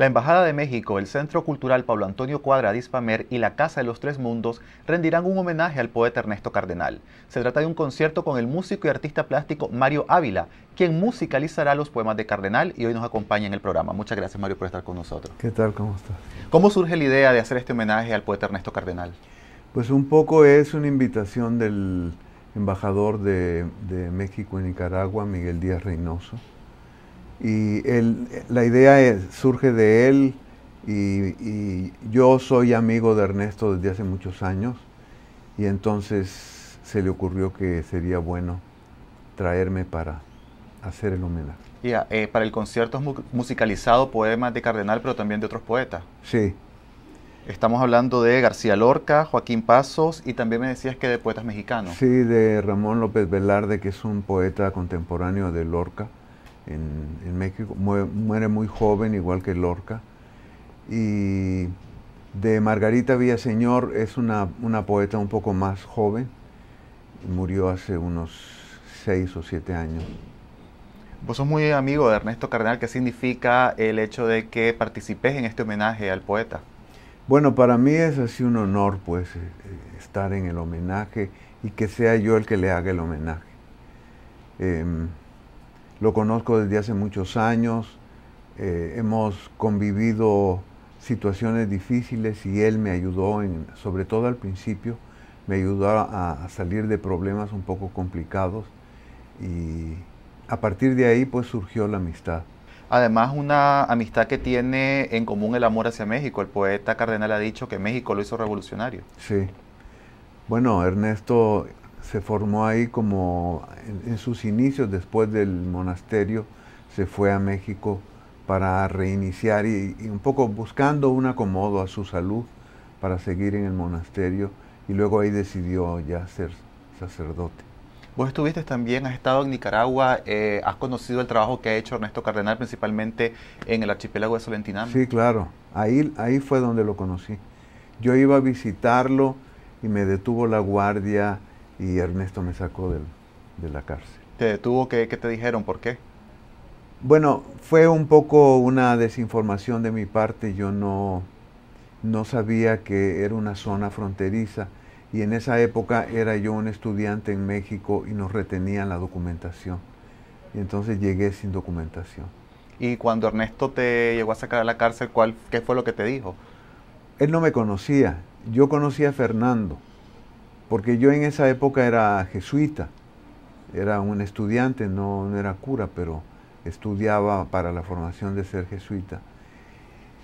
La Embajada de México, el Centro Cultural Pablo Antonio Cuadra de Dispamer y la Casa de los Tres Mundos rendirán un homenaje al poeta Ernesto Cardenal. Se trata de un concierto con el músico y artista plástico Mario Ávila, quien musicalizará los poemas de Cardenal y hoy nos acompaña en el programa. Muchas gracias Mario por estar con nosotros. ¿Qué tal? ¿Cómo estás? ¿Cómo surge la idea de hacer este homenaje al poeta Ernesto Cardenal? Pues un poco es una invitación del embajador de, de México en Nicaragua, Miguel Díaz Reynoso y él, la idea eh, surge de él y, yo soy amigo de Ernesto desde hace muchos años y entonces se le ocurrió que sería bueno traerme para hacer el homenaje. Ya ah, eh, para el concierto musicalizado poemas de Cardenal, pero también de otros poetas. Sí. Estamos hablando de García Lorca, Joaquín Pasos y también me decías que de poetas mexicanos. Sí, de Ramón López Velarde, que es un poeta contemporáneo de Lorca en, México, muere, muy joven, igual que Lorca. Y de Margarita Villaseñor es una, una poeta un poco más joven, murió hace unos seis o siete años. Vos sos muy amigo de Ernesto Cardenal, ¿qué significa el hecho de que participes en este homenaje al poeta? Bueno, para mí es así un honor, pues, eh, estar en el homenaje y que sea yo el que le haga el homenaje. Em, lo conozco desde hace muchos años, eh, hemos convivido situaciones difíciles y él me ayudó, en, sobre todo al principio, me ayudó a, a, salir de problemas un poco complicados y a partir de ahí pues surgió la amistad. Además, una amistad que tiene en común el amor hacia México. El poeta Cardenal ha dicho que México lo hizo revolucionario. Sí. Bueno, Ernesto se formó ahí como en, sus inicios después del monasterio, se fue a México para reiniciar y, un poco buscando un acomodo a su salud para seguir en el monasterio y luego ahí decidió ya ser sacerdote. Vos estuviste también, has estado en Nicaragua, eh, has conocido el trabajo que ha hecho Ernesto Cardenal principalmente en el archipiélago de Solentiname. Sí, claro, ahí, ahí fue donde lo conocí. Yo iba a visitarlo y me detuvo la guardia y Ernesto me sacó de la cárcel. ¿Te detuvo? ¿Qué, te dijeron? ¿Por qué? Bueno, fue un poco una desinformación de mi parte. Yo no, no sabía que era una zona fronteriza y en esa época era yo un estudiante en México y nos retenían la documentación. Y entonces llegué sin documentación. Y cuando Ernesto te llegó a sacar a la cárcel, ¿cuál, ¿qué fue lo que te dijo? Él no me conocía. Yo conocía a Fernando porque yo en esa época era jesuita, era un estudiante, no, era cura, pero estudiaba para la formación de ser jesuita.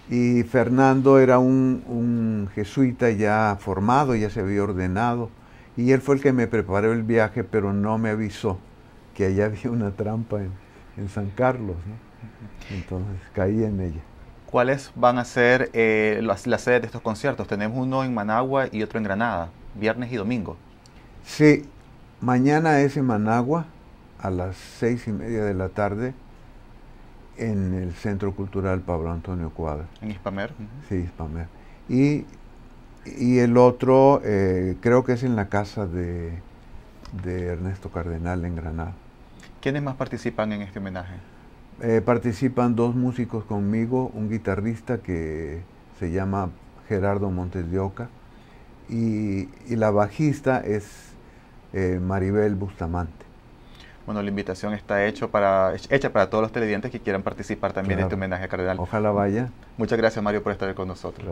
Y Fernando era un, jesuita ya formado, ya se había ordenado, y él fue el que me preparó el viaje, pero no me avisó que allá había una trampa en, San Carlos. Entonces caí en ella. ¿Cuáles van a ser eh, las sedes de estos conciertos? Tenemos uno en Managua y otro en Granada viernes y domingo. Sí, mañana es en Managua a las seis y media de la tarde en el Centro Cultural Pablo Antonio Cuadra. En Ispamer? Sí, Ispamer Y, el otro eh, creo que es en la casa de, Ernesto Cardenal en Granada. ¿Quiénes más participan en este homenaje? Eh, participan dos músicos conmigo, un guitarrista que se llama Gerardo Montes de Oca, y, la bajista es eh, Maribel Bustamante. Bueno, la invitación está hecha para todos los televidentes que quieran participar también en este homenaje a Cardenal. Ojalá vaya. Muchas gracias, Mario, por estar con nosotros.